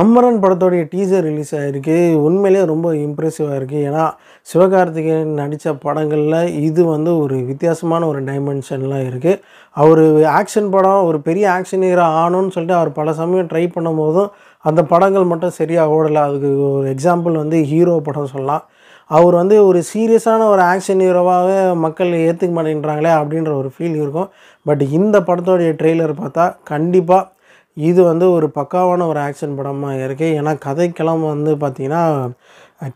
அமரன் படத்தோடைய teaser release ஆகிருக்கு உண்மையிலேயே ரொம்ப இம்ப்ரெசிவாக இருக்குது ஏன்னா சிவகார்த்திகேயன் நடித்த படங்களில் இது வந்து ஒரு வித்தியாசமான ஒரு டைமென்ஷன்லாம் இருக்குது அவர் ஆக்ஷன் படம் ஒரு பெரிய ஆக்ஷன் ஹீரோ ஆகணும்னு சொல்லிட்டு அவர் பல சமயம் ட்ரை பண்ணும்போதும் அந்த படங்கள் மட்டும் சரியாக ஓடலை அதுக்கு ஒரு எக்ஸாம்பிள் வந்து ஹீரோ படம் சொல்லலாம் அவர் வந்து ஒரு சீரியஸான ஒரு ஆக்ஷன் ஹீரோவாகவே மக்கள் ஏற்றுக்க மாட்டேங்கிறாங்களே அப்படின்ற ஒரு ஃபீல் இருக்கும் பட் இந்த படத்தோடைய ட்ரெய்லர் பார்த்தா கண்டிப்பாக இது வந்து ஒரு பக்காவான ஒரு ஆக்ஷன் படமாக இருக்குது ஏன்னா கதைக்கெல்லாம் வந்து பார்த்திங்கன்னா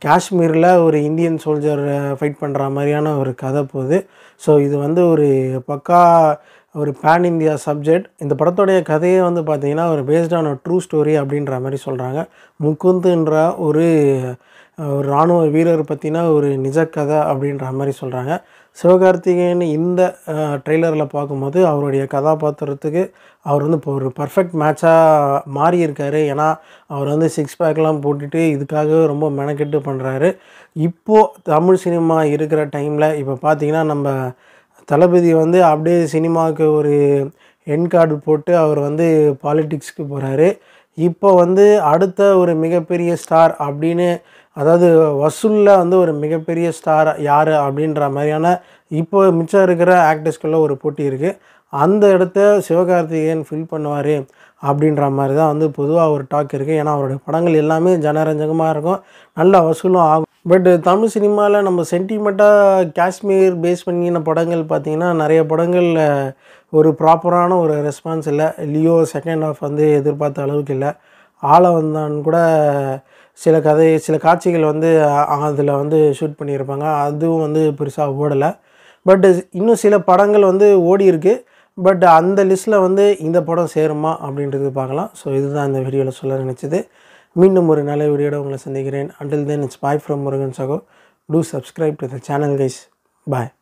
காஷ்மீரில் ஒரு இந்தியன் சோல்ஜர் ஃபைட் பண்ணுற மாதிரியான ஒரு கதை போகுது ஸோ இது வந்து ஒரு பக்கா ஒரு பேன் இந்தியா சப்ஜெக்ட் இந்த படத்துடைய கதையை வந்து பார்த்திங்கன்னா ஒரு பேஸ்டான ட்ரூ ஸ்டோரி அப்படின்ற மாதிரி சொல்கிறாங்க முக்குந்துன்ற ஒரு ஒரு இராணுவ வீரர் பற்றினா ஒரு நிஜ கதை அப்படின்ற மாதிரி சொல்கிறாங்க சிவகார்த்திகேயன் இந்த ட்ரெய்லரில் பார்க்கும்போது அவருடைய கதாபாத்திரத்துக்கு அவர் வந்து இப்போ ஒரு பர்ஃபெக்ட் மேட்சாக மாறியிருக்காரு ஏன்னா அவர் வந்து சிக்ஸ் பேக்லாம் போட்டுட்டு இதுக்காக ரொம்ப மெனக்கெட்டு பண்ணுறாரு இப்போது தமிழ் சினிமா இருக்கிற டைமில் இப்போ பார்த்திங்கன்னா நம்ம தளபதி வந்து அப்படியே சினிமாவுக்கு ஒரு என் கார்டு போட்டு அவர் வந்து பாலிட்டிக்ஸ்க்கு போகிறாரு இப்போ வந்து அடுத்த ஒரு மிகப்பெரிய ஸ்டார் அப்படின்னு அதாவது வசூலில் வந்து ஒரு மிகப்பெரிய ஸ்டார் யார் அப்படின்ற மாதிரியான இப்போ மிச்சம் இருக்கிற ஆக்டர்ஸ்குள்ளே ஒரு போட்டி இருக்குது அந்த இடத்த சிவகார்த்திகேயன் ஃபில் பண்ணுவார் அப்படின்ற மாதிரி தான் வந்து பொதுவாக ஒரு டாக் இருக்குது ஏன்னா அவருடைய படங்கள் எல்லாமே ஜனரஞ்சகமாக இருக்கும் நல்ல வசூலும் ஆகும் பட் தமிழ் சினிமாவில் நம்ம சென்டிமெண்ட்டாக காஷ்மீர் பேஸ் பண்ணின படங்கள் பார்த்திங்கன்னா நிறைய படங்களில் ஒரு ப்ராப்பரான ஒரு ரெஸ்பான்ஸ் இல்லை லியோ செகண்ட் ஆஃப் வந்து எதிர்பார்த்த அளவுக்கு இல்லை ஆளை வந்தான்னு கூட சில கதை சில காட்சிகள் வந்து அதில் வந்து ஷூட் பண்ணியிருப்பாங்க அதுவும் வந்து பெருசாக ஓடலை பட் இன்னும் சில படங்கள் வந்து ஓடி இருக்குது பட் அந்த லிஸ்ட்டில் வந்து இந்த படம் சேருமா அப்படின்றது பார்க்கலாம் ஸோ இதுதான் இந்த வீடியோவில் சொல்ல நினச்சிது மீண்டும் ஒரு நல்ல வீடியோட உங்களை சந்திக்கிறேன் until then it's bye from Murugan சகோ do subscribe to the channel guys bye